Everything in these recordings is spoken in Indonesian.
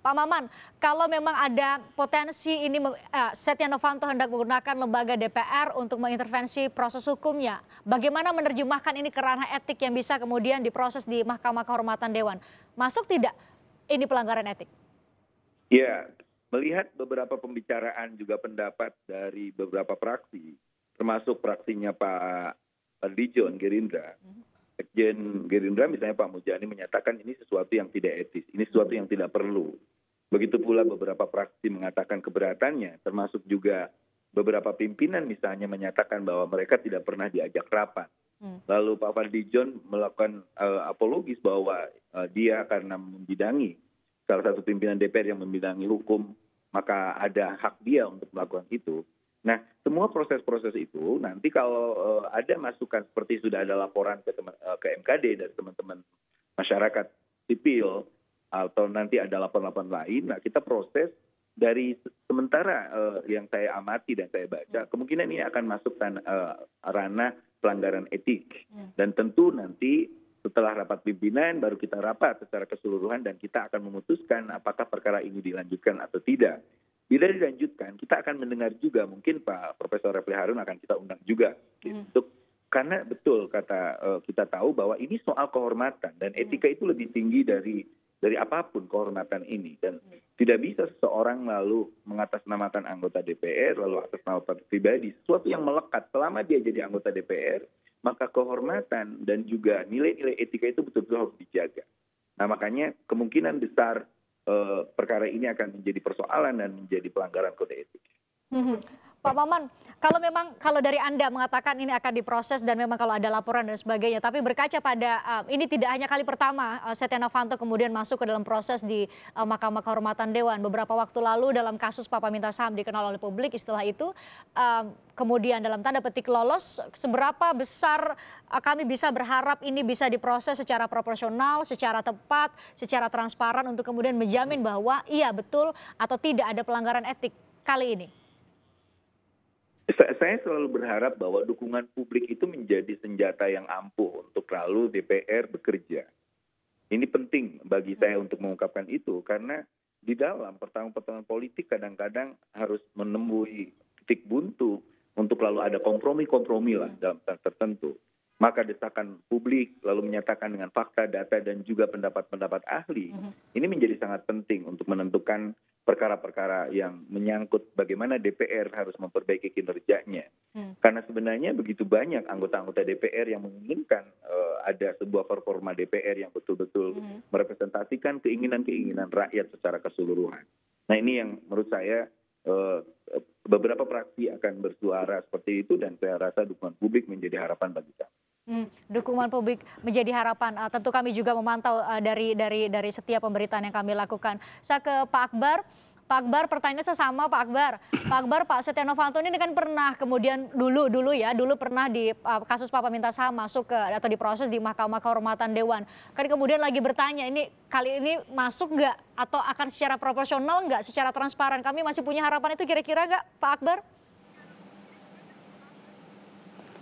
Pak Maman, kalau memang ada potensi ini eh, Setia Novanto hendak menggunakan lembaga DPR untuk mengintervensi proses hukumnya, bagaimana menerjemahkan ini ke ranah etik yang bisa kemudian diproses di Mahkamah Kehormatan Dewan? Masuk tidak ini pelanggaran etik? Ya, melihat beberapa pembicaraan juga pendapat dari beberapa praksi, termasuk praksinya Pak Dijon Gerindra, mhm. Sekjen Gerindra misalnya Pak Mujani menyatakan ini sesuatu yang tidak etis, ini sesuatu yang tidak perlu. Begitu pula beberapa praksi mengatakan keberatannya, termasuk juga beberapa pimpinan misalnya menyatakan bahwa mereka tidak pernah diajak rapat. Hmm. Lalu Pak Fadli John melakukan uh, apologis bahwa uh, dia karena membidangi salah satu pimpinan DPR yang membidangi hukum, maka ada hak dia untuk melakukan itu nah semua proses proses itu nanti kalau eh, ada masukan seperti sudah ada laporan ke eh, ke mkd dari teman teman masyarakat sipil atau nanti ada laporan-laporan lain nah kita proses dari sementara uh, yang saya amati dan saya baca hmm. kemungkinan ini akan masuk tan uh, ranah pelanggaran etik hmm. dan tentu nanti setelah rapat pimpinan baru kita rapat secara keseluruhan dan kita akan memutuskan apakah perkara ini dilanjutkan atau tidak Bila dilanjutkan, kita akan mendengar juga mungkin Pak Profesor Refli Harun akan kita undang juga hmm. untuk karena betul kata uh, kita tahu bahwa ini soal kehormatan dan hmm. etika hmm. itu lebih tinggi dari dari apapun kehormatan ini dan hmm. tidak bisa seseorang lalu mengatasnamakan anggota DPR lalu atas nama pribadi sesuatu yang melekat selama dia jadi anggota DPR maka kehormatan dan juga nilai-nilai etika itu betul-betul harus dijaga. Nah makanya kemungkinan besar Eh, perkara ini akan menjadi persoalan dan menjadi pelanggaran kode etik. Hmm, hmm. Pak Maman, kalau memang kalau dari Anda mengatakan ini akan diproses dan memang kalau ada laporan dan sebagainya, tapi berkaca pada uh, ini tidak hanya kali pertama uh, Setia Novanto kemudian masuk ke dalam proses di uh, Mahkamah Kehormatan Dewan. Beberapa waktu lalu dalam kasus Papa minta saham dikenal oleh publik istilah itu, um, kemudian dalam tanda petik lolos, seberapa besar uh, kami bisa berharap ini bisa diproses secara proporsional, secara tepat, secara transparan untuk kemudian menjamin bahwa iya betul atau tidak ada pelanggaran etik kali ini? saya selalu berharap bahwa dukungan publik itu menjadi senjata yang ampuh untuk lalu DPR bekerja. Ini penting bagi saya hmm. untuk mengungkapkan itu karena di dalam pertarungan-pertarungan politik kadang-kadang harus menemui titik buntu untuk lalu ada kompromi-kompromi lah dalam tertentu. Maka desakan publik lalu menyatakan dengan fakta, data, dan juga pendapat-pendapat ahli hmm. ini menjadi sangat penting untuk menentukan perkara-perkara yang menyangkut bagaimana DPR harus memperbaiki kinerjanya. Hmm. Karena sebenarnya begitu banyak anggota-anggota DPR yang menginginkan uh, ada sebuah performa DPR yang betul-betul hmm. merepresentasikan keinginan-keinginan rakyat secara keseluruhan. Nah ini yang menurut saya uh, beberapa praksi akan bersuara seperti itu dan saya rasa dukungan publik menjadi harapan bagi kami. Hmm, dukungan publik menjadi harapan. Uh, tentu kami juga memantau uh, dari dari dari setiap pemberitaan yang kami lakukan. Saya ke Pak Akbar. Pak Akbar, pertanyaan saya sama Pak Akbar. Pak Akbar, Pak Setia Novanto ini kan pernah kemudian dulu dulu ya, dulu pernah di uh, kasus Papa minta saham masuk ke atau diproses di Mahkamah Kehormatan Dewan. Kan kemudian lagi bertanya ini kali ini masuk nggak atau akan secara proporsional nggak, secara transparan? Kami masih punya harapan itu kira-kira nggak, Pak Akbar?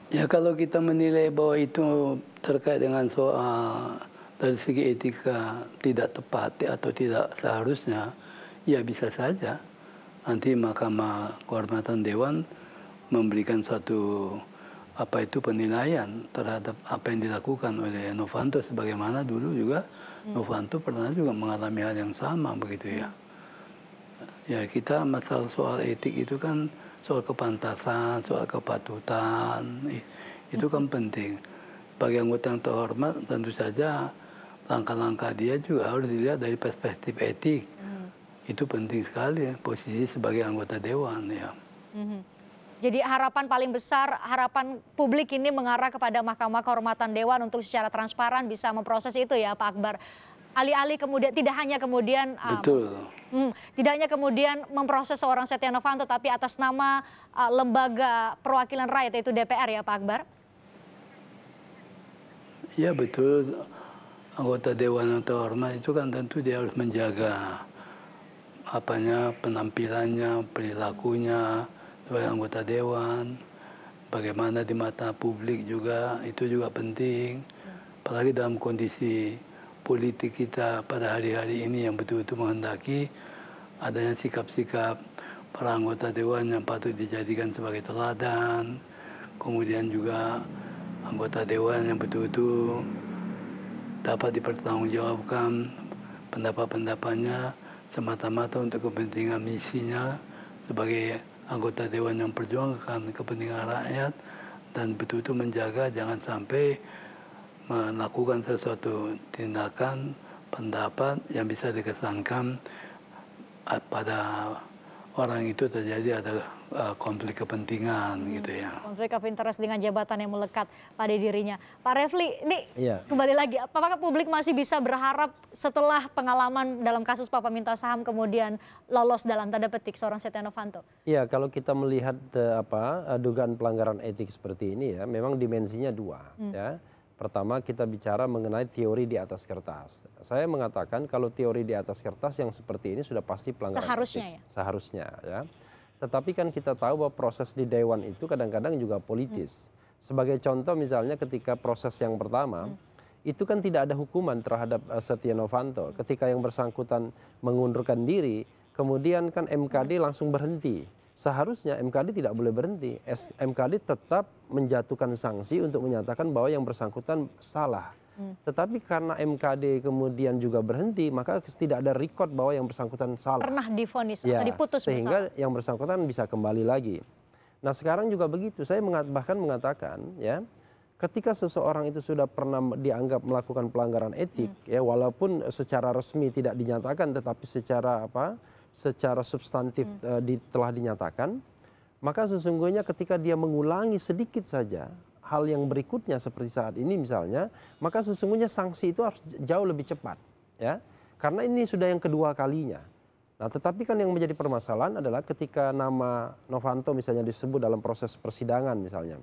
Ya kalau kita menilai bahwa itu terkait dengan soal dari segi etika tidak tepat atau tidak seharusnya, ya bisa saja nanti Mahkamah Kehormatan Dewan memberikan suatu apa itu penilaian terhadap apa yang dilakukan oleh Novanto sebagaimana dulu juga hmm. Novanto pernah juga mengalami hal yang sama begitu ya. Hmm. Ya kita masalah soal etik itu kan soal kepantasan, soal kepatutan, itu kan penting. Bagi anggota yang terhormat tentu saja langkah-langkah dia juga harus dilihat dari perspektif etik. Mm. Itu penting sekali ya, posisi sebagai anggota dewan ya. Mm-hmm. Jadi harapan paling besar, harapan publik ini mengarah kepada Mahkamah Kehormatan Dewan untuk secara transparan bisa memproses itu ya Pak Akbar alih-alih kemudian tidak hanya kemudian um, betul Hmm, tidak hanya kemudian memproses seorang Setia Novanto, tapi atas nama uh, lembaga perwakilan rakyat yaitu DPR ya Pak Akbar? Ya betul, anggota Dewan atau hormat itu kan tentu dia harus menjaga apanya penampilannya, perilakunya sebagai anggota Dewan, bagaimana di mata publik juga itu juga penting, apalagi dalam kondisi politik kita pada hari-hari ini yang betul-betul menghendaki adanya sikap-sikap para anggota dewan yang patut dijadikan sebagai teladan, kemudian juga anggota dewan yang betul-betul dapat dipertanggungjawabkan pendapat-pendapatnya semata-mata untuk kepentingan misinya sebagai anggota dewan yang perjuangkan kepentingan rakyat dan betul-betul menjaga jangan sampai melakukan sesuatu tindakan pendapat yang bisa dikesankan eh, pada orang itu terjadi ada eh, konflik kepentingan hmm, gitu ya. Konflik of interest dengan jabatan yang melekat pada dirinya. Pak Refli, ini ya. kembali lagi, apakah publik masih bisa berharap setelah pengalaman dalam kasus Papa minta saham kemudian lolos dalam tanda petik seorang Setia Novanto? Iya, kalau kita melihat eh, apa dugaan pelanggaran etik seperti ini ya, memang dimensinya dua hmm. ya Pertama kita bicara mengenai teori di atas kertas. Saya mengatakan kalau teori di atas kertas yang seperti ini sudah pasti pelanggaran Seharusnya etik. ya? Seharusnya ya. Tetapi kan kita tahu bahwa proses di Dewan itu kadang-kadang juga politis. Hmm. Sebagai contoh misalnya ketika proses yang pertama, hmm itu kan tidak ada hukuman terhadap uh, Setia Novanto. Ketika yang bersangkutan mengundurkan diri, kemudian kan MKD langsung berhenti seharusnya MKD tidak boleh berhenti. MKD tetap menjatuhkan sanksi untuk menyatakan bahwa yang bersangkutan salah. Hmm. Tetapi karena MKD kemudian juga berhenti, maka tidak ada record bahwa yang bersangkutan salah. Pernah difonis ya, atau diputus sehingga misalnya. yang bersangkutan bisa kembali lagi. Nah sekarang juga begitu, saya bahkan mengatakan ya, ketika seseorang itu sudah pernah dianggap melakukan pelanggaran etik, hmm. ya walaupun secara resmi tidak dinyatakan, tetapi secara apa? secara substantif hmm. Eh, di, telah dinyatakan, maka sesungguhnya ketika dia mengulangi sedikit saja hal yang berikutnya seperti saat ini misalnya, maka sesungguhnya sanksi itu harus jauh lebih cepat, ya. Karena ini sudah yang kedua kalinya. Nah, tetapi kan yang menjadi permasalahan adalah ketika nama Novanto misalnya disebut dalam proses persidangan misalnya.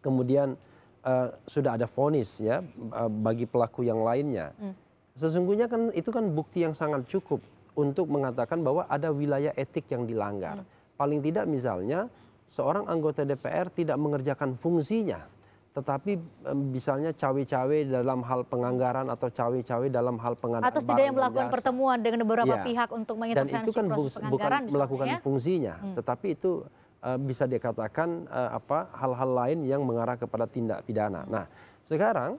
Kemudian uh, sudah ada vonis ya uh, bagi pelaku yang lainnya. Hmm. Sesungguhnya kan itu kan bukti yang sangat cukup untuk mengatakan bahwa ada wilayah etik yang dilanggar. Hmm. Paling tidak misalnya seorang anggota DPR tidak mengerjakan fungsinya, tetapi misalnya cawe-cawe dalam hal penganggaran atau cawe-cawe dalam hal pengadaan atau tidak yang melakukan jasa. pertemuan dengan beberapa ya. pihak untuk mengintervensi dan itu kan proses bukan melakukan ya? fungsinya, hmm. tetapi itu uh, bisa dikatakan uh, apa hal-hal lain yang mengarah kepada tindak pidana. Nah, sekarang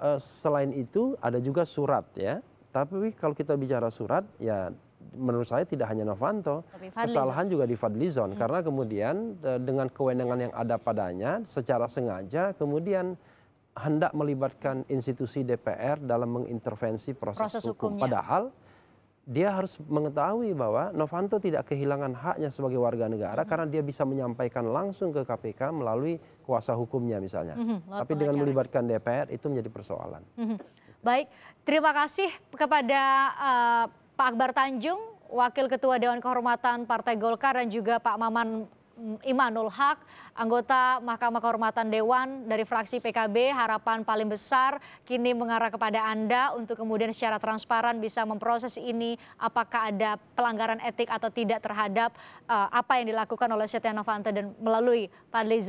uh, selain itu ada juga surat ya tapi kalau kita bicara surat, ya menurut saya tidak hanya Novanto, kesalahan juga di Fadlizon hmm. karena kemudian eh, dengan kewenangan yang ada padanya secara sengaja kemudian hendak melibatkan institusi DPR dalam mengintervensi proses, proses hukum. Hukumnya. Padahal dia harus mengetahui bahwa Novanto tidak kehilangan haknya sebagai warga negara -hmm. karena dia bisa menyampaikan langsung ke KPK melalui kuasa hukumnya misalnya. -hmm. Tapi dengan melibatkan DPR itu menjadi persoalan. -hmm. Baik, terima kasih kepada uh, Pak Akbar Tanjung, Wakil Ketua Dewan Kehormatan Partai Golkar dan juga Pak Maman mm, Imanul Haq, anggota Mahkamah Kehormatan Dewan dari fraksi PKB, harapan paling besar kini mengarah kepada Anda untuk kemudian secara transparan bisa memproses ini apakah ada pelanggaran etik atau tidak terhadap uh, apa yang dilakukan oleh Setia Novanto dan melalui Padli